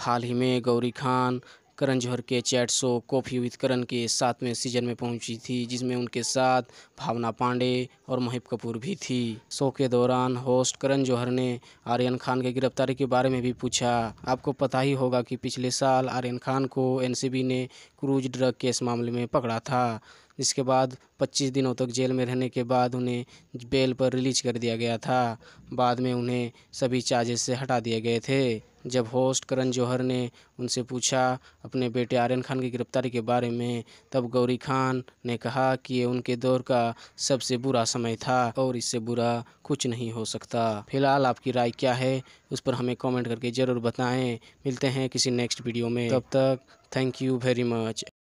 हाल ही में गौरी खान करण जौहर के chat show coffee with Karan के सातवें सीजन में पहुंची थी जिसमें उनके साथ भावना पांडे और महिप कपूर भी थी शो के दौरान होस्ट करण जौहर ने आर्यन खान की गिरफ्तारी के बारे में भी पूछा आपको पता ही होगा कि पिछले साल आर्यन खान को एनसीबी ने क्रूज ड्रग केस मामले में पकड़ा था इसके बाद 25 दिनों तक जेल में रहने के बाद उन्हें बेल पर रिलीज कर दिया गया था बाद में उन्हें सभी चार्जेस से हटा दिए गए थे जब होस्ट करण जौहर ने उनसे पूछा अपने बेटे आर्यन खान की गिरफ्तारी के बारे में तब गौरी खान ने कहा कि ये उनके दौर का सबसे बुरा समय था और इससे बुरा कुछ नहीं हो सकता फिलहाल आपकी राय क्या है उस पर हमें कमेंट करके ज़रूर बताएं मिलते हैं किसी नेक्स्ट वीडियो में तब तक थैंक यू वेरी मच